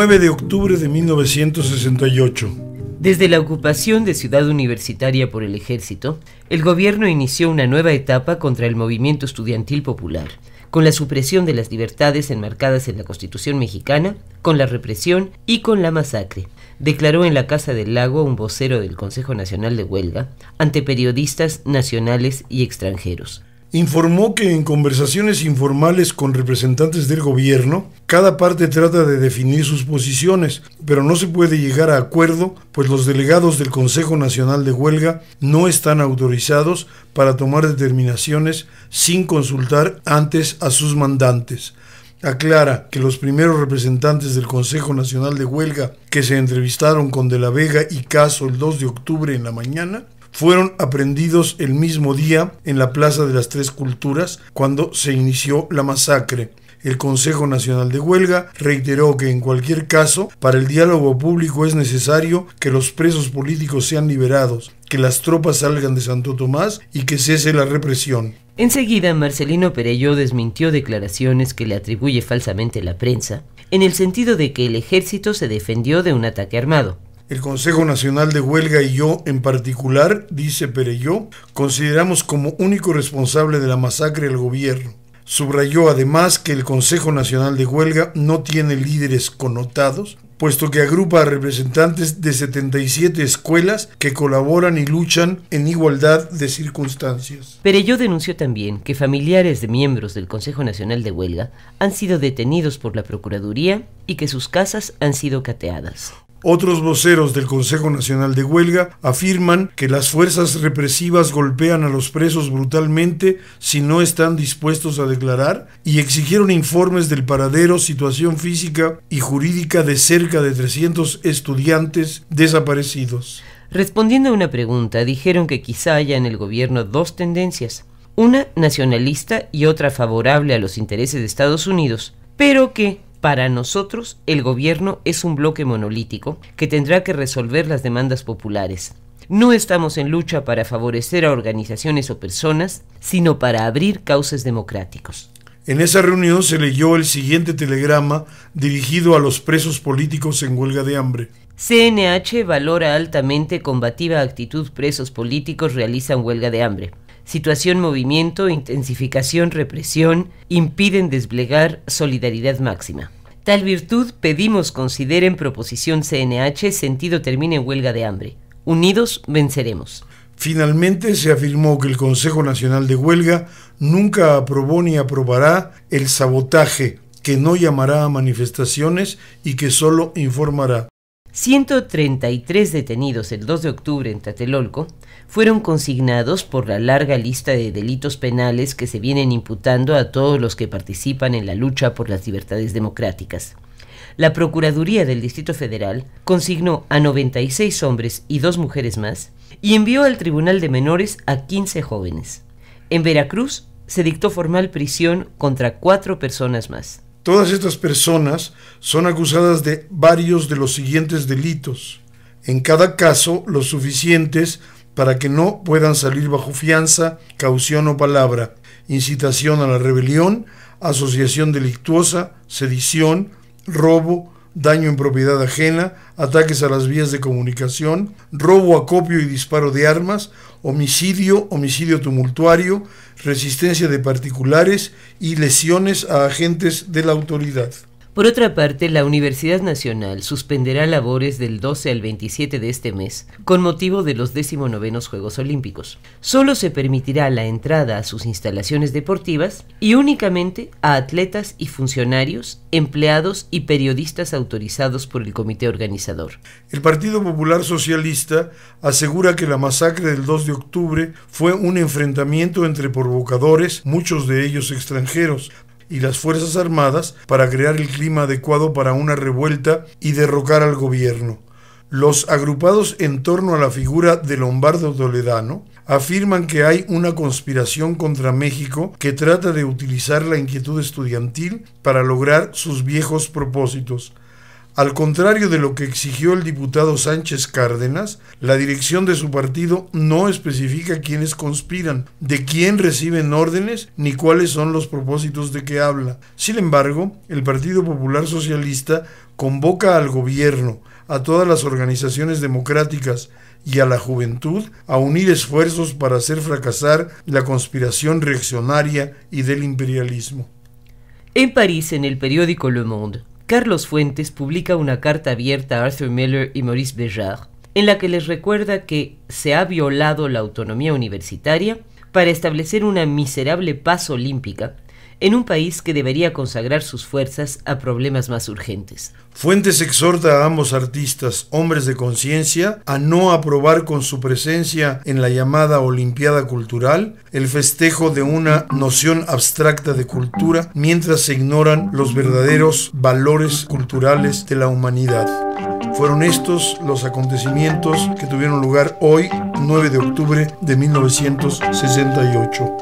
9 de octubre de 1968. Desde la ocupación de Ciudad Universitaria por el ejército, el gobierno inició una nueva etapa contra el movimiento estudiantil popular, con la supresión de las libertades enmarcadas en la Constitución mexicana, con la represión y con la masacre, declaró en la Casa del Lago un vocero del Consejo Nacional de Huelga ante periodistas nacionales y extranjeros informó que en conversaciones informales con representantes del gobierno, cada parte trata de definir sus posiciones, pero no se puede llegar a acuerdo, pues los delegados del Consejo Nacional de Huelga no están autorizados para tomar determinaciones sin consultar antes a sus mandantes. Aclara que los primeros representantes del Consejo Nacional de Huelga que se entrevistaron con De la Vega y Caso el 2 de octubre en la mañana fueron aprendidos el mismo día en la Plaza de las Tres Culturas cuando se inició la masacre. El Consejo Nacional de Huelga reiteró que en cualquier caso, para el diálogo público es necesario que los presos políticos sean liberados, que las tropas salgan de Santo Tomás y que cese la represión. Enseguida, Marcelino Perello desmintió declaraciones que le atribuye falsamente la prensa, en el sentido de que el ejército se defendió de un ataque armado. El Consejo Nacional de Huelga y yo en particular, dice Pereyó, consideramos como único responsable de la masacre al gobierno. Subrayó además que el Consejo Nacional de Huelga no tiene líderes connotados, puesto que agrupa a representantes de 77 escuelas que colaboran y luchan en igualdad de circunstancias. Pereyó denunció también que familiares de miembros del Consejo Nacional de Huelga han sido detenidos por la Procuraduría y que sus casas han sido cateadas. Otros voceros del Consejo Nacional de Huelga afirman que las fuerzas represivas golpean a los presos brutalmente si no están dispuestos a declarar y exigieron informes del paradero, situación física y jurídica de cerca de 300 estudiantes desaparecidos. Respondiendo a una pregunta, dijeron que quizá haya en el gobierno dos tendencias, una nacionalista y otra favorable a los intereses de Estados Unidos, pero que para nosotros, el gobierno es un bloque monolítico que tendrá que resolver las demandas populares. No estamos en lucha para favorecer a organizaciones o personas, sino para abrir cauces democráticos. En esa reunión se leyó el siguiente telegrama dirigido a los presos políticos en huelga de hambre. CNH valora altamente combativa actitud presos políticos realizan huelga de hambre. Situación, movimiento, intensificación, represión impiden desplegar solidaridad máxima. Tal virtud pedimos consideren proposición CNH, sentido termine huelga de hambre. Unidos venceremos. Finalmente se afirmó que el Consejo Nacional de Huelga nunca aprobó ni aprobará el sabotaje, que no llamará a manifestaciones y que solo informará. 133 detenidos el 2 de octubre en Tatelolco fueron consignados por la larga lista de delitos penales que se vienen imputando a todos los que participan en la lucha por las libertades democráticas. La Procuraduría del Distrito Federal consignó a 96 hombres y dos mujeres más y envió al Tribunal de Menores a 15 jóvenes. En Veracruz se dictó formal prisión contra cuatro personas más. Todas estas personas son acusadas de varios de los siguientes delitos, en cada caso los suficientes para que no puedan salir bajo fianza, caución o palabra, incitación a la rebelión, asociación delictuosa, sedición, robo, daño en propiedad ajena, ataques a las vías de comunicación, robo, acopio y disparo de armas, homicidio, homicidio tumultuario, resistencia de particulares y lesiones a agentes de la autoridad. Por otra parte, la Universidad Nacional suspenderá labores del 12 al 27 de este mes con motivo de los 19 Juegos Olímpicos. Solo se permitirá la entrada a sus instalaciones deportivas y únicamente a atletas y funcionarios, empleados y periodistas autorizados por el comité organizador. El Partido Popular Socialista asegura que la masacre del 2 de octubre fue un enfrentamiento entre provocadores, muchos de ellos extranjeros, y las Fuerzas Armadas para crear el clima adecuado para una revuelta y derrocar al gobierno. Los agrupados en torno a la figura de Lombardo Toledano afirman que hay una conspiración contra México que trata de utilizar la inquietud estudiantil para lograr sus viejos propósitos. Al contrario de lo que exigió el diputado Sánchez Cárdenas, la dirección de su partido no especifica quiénes conspiran, de quién reciben órdenes ni cuáles son los propósitos de que habla. Sin embargo, el Partido Popular Socialista convoca al gobierno, a todas las organizaciones democráticas y a la juventud a unir esfuerzos para hacer fracasar la conspiración reaccionaria y del imperialismo. En París, en el periódico Le Monde, Carlos Fuentes publica una carta abierta a Arthur Miller y Maurice Béjart, en la que les recuerda que se ha violado la autonomía universitaria para establecer una miserable paz olímpica en un país que debería consagrar sus fuerzas a problemas más urgentes. Fuentes exhorta a ambos artistas, hombres de conciencia, a no aprobar con su presencia en la llamada Olimpiada Cultural el festejo de una noción abstracta de cultura mientras se ignoran los verdaderos valores culturales de la humanidad. Fueron estos los acontecimientos que tuvieron lugar hoy, 9 de octubre de 1968.